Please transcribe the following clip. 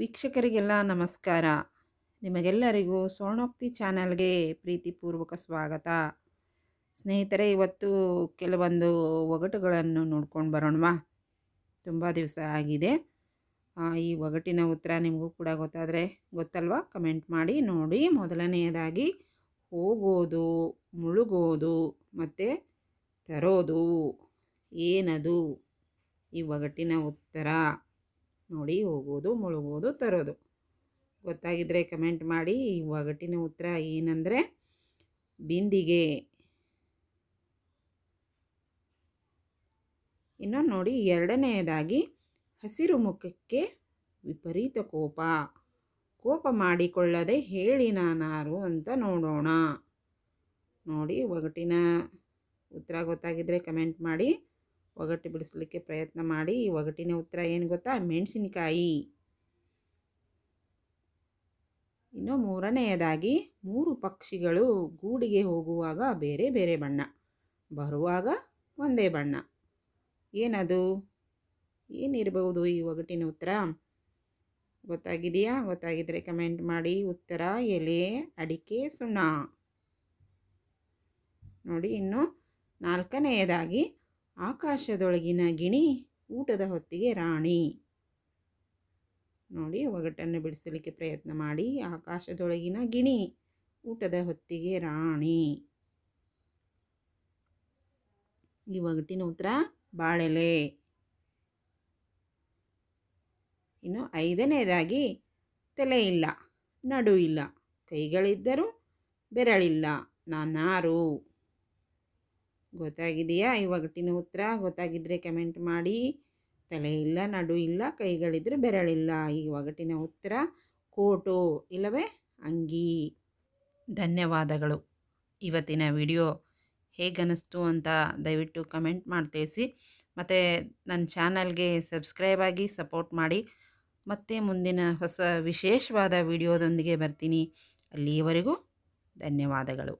ವೀಕ್ಷಕರಿಗೆಲ್ಲ ನಮಸ್ಕಾರ ನಿಮಗೆಲ್ಲರಿಗೂ ಸೋಣೋಕ್ತಿ ಚಾನೆಲ್ಗೆ ಪ್ರೀತಿಪೂರ್ವಕ ಸ್ವಾಗತ ಸ್ನೇಹಿತರೆ ಇವತ್ತು ಕೆಲವೊಂದು ಒಗಟುಗಳನ್ನು ನೋಡ್ಕೊಂಡು ಬರೋಣವಾ ತುಂಬ ದಿವಸ ಆಗಿದೆ ಈ ಒಗಟಿನ ಉತ್ತರ ನಿಮಗೂ ಕೂಡ ಗೊತ್ತಾದರೆ ಗೊತ್ತಲ್ವಾ ಕಮೆಂಟ್ ಮಾಡಿ ನೋಡಿ ಮೊದಲನೆಯದಾಗಿ ಹೋಗೋದು ಮುಳುಗೋದು ಮತ್ತು ತರೋದು ಏನದು ಈ ಒಗಟಿನ ಉತ್ತರ ನೋಡಿ ಹೋಗೋದು ಮುಳುಗೋದು ತರೋದು ಗೊತ್ತಾಗಿದ್ದರೆ ಕಮೆಂಟ್ ಮಾಡಿ ಈ ಒಗಟಿನ ಉತ್ತರ ಏನಂದರೆ ಬಿಂದಿಗೆ ಇನ್ನು ನೋಡಿ ಎರಡನೆಯದಾಗಿ ಹಸಿರು ಮುಖಕ್ಕೆ ವಿಪರೀತ ಕೋಪ ಕೋಪ ಮಾಡಿಕೊಳ್ಳದೆ ಹೇಳಿ ನಾನಾರು ಅಂತ ನೋಡೋಣ ನೋಡಿ ಒಗಟಿನ ಉತ್ತರ ಗೊತ್ತಾಗಿದ್ದರೆ ಕಮೆಂಟ್ ಮಾಡಿ ಒಗಟ್ಟು ಬಿಡಿಸ್ಲಿಕ್ಕೆ ಪ್ರಯತ್ನ ಮಾಡಿ ಈ ಒಗಟಿನ ಉತ್ತರ ಏನು ಗೊತ್ತಾ ಮೆಣಸಿನಕಾಯಿ ಇನ್ನು ಮೂರನೆಯದಾಗಿ ಮೂರು ಪಕ್ಷಿಗಳು ಗೂಡಿಗೆ ಹೋಗುವಾಗ ಬೇರೆ ಬೇರೆ ಬಣ್ಣ ಬರುವಾಗ ಒಂದೇ ಬಣ್ಣ ಏನದು ಏನಿರಬಹುದು ಈ ಒಗಟಿನ ಉತ್ತರ ಗೊತ್ತಾಗಿದೆಯಾ ಗೊತ್ತಾಗಿದ್ದರೆ ಕಮೆಂಟ್ ಮಾಡಿ ಉತ್ತರ ಎಲೆ ಅಡಿಕೆ ಸುಣ್ಣ ನೋಡಿ ಇನ್ನು ನಾಲ್ಕನೆಯದಾಗಿ ಆಕಾಶದೊಳಗಿನ ಗಿಣಿ ಊಟದ ಹೊತ್ತಿಗೆ ರಾಣಿ ನೋಡಿ ಒಗಟನ್ನು ಬಿಡಿಸಲಿಕ್ಕೆ ಪ್ರಯತ್ನ ಮಾಡಿ ಆಕಾಶದೊಳಗಿನ ಗಿಣಿ ಊಟದ ಹೊತ್ತಿಗೆ ರಾಣಿ ಈ ಒಗಟಿನ ಉತ್ತರ ಬಾಳೆಲೆ ಇನ್ನು ಐದನೇದಾಗಿ ತಲೆ ಇಲ್ಲ ನಡು ಇಲ್ಲ ಕೈಗಳಿದ್ದರೂ ಬೆರಳಿಲ್ಲ ನಾನಾರು ಗೊತ್ತಾಗಿದೆಯಾ ಈ ಒಗಟಿನ ಉತ್ತರ ಗೊತ್ತಾಗಿದ್ದರೆ ಕಮೆಂಟ್ ಮಾಡಿ ತಲೆ ಇಲ್ಲ ನಡು ಇಲ್ಲ ಕೈಗಳಿದ್ರೆ ಬೆರಳಿಲ್ಲ ಈ ಒಗಟಿನ ಉತ್ತರ ಕೋಟು ಇಲ್ಲವೇ ಅಂಗಿ ಧನ್ಯವಾದಗಳು ಇವತ್ತಿನ ವಿಡಿಯೋ ಹೇಗನಿಸ್ತು ಅಂತ ದಯವಿಟ್ಟು ಕಮೆಂಟ್ ಮಾಡಿ ತಿಳಿಸಿ ಮತ್ತು ನನ್ನ ಚಾನಲ್ಗೆ ಸಬ್ಸ್ಕ್ರೈಬ್ ಆಗಿ ಸಪೋರ್ಟ್ ಮಾಡಿ ಮತ್ತೆ ಮುಂದಿನ ಹೊಸ ವಿಶೇಷವಾದ ವಿಡಿಯೋದೊಂದಿಗೆ ಬರ್ತೀನಿ ಅಲ್ಲಿಯವರೆಗೂ ಧನ್ಯವಾದಗಳು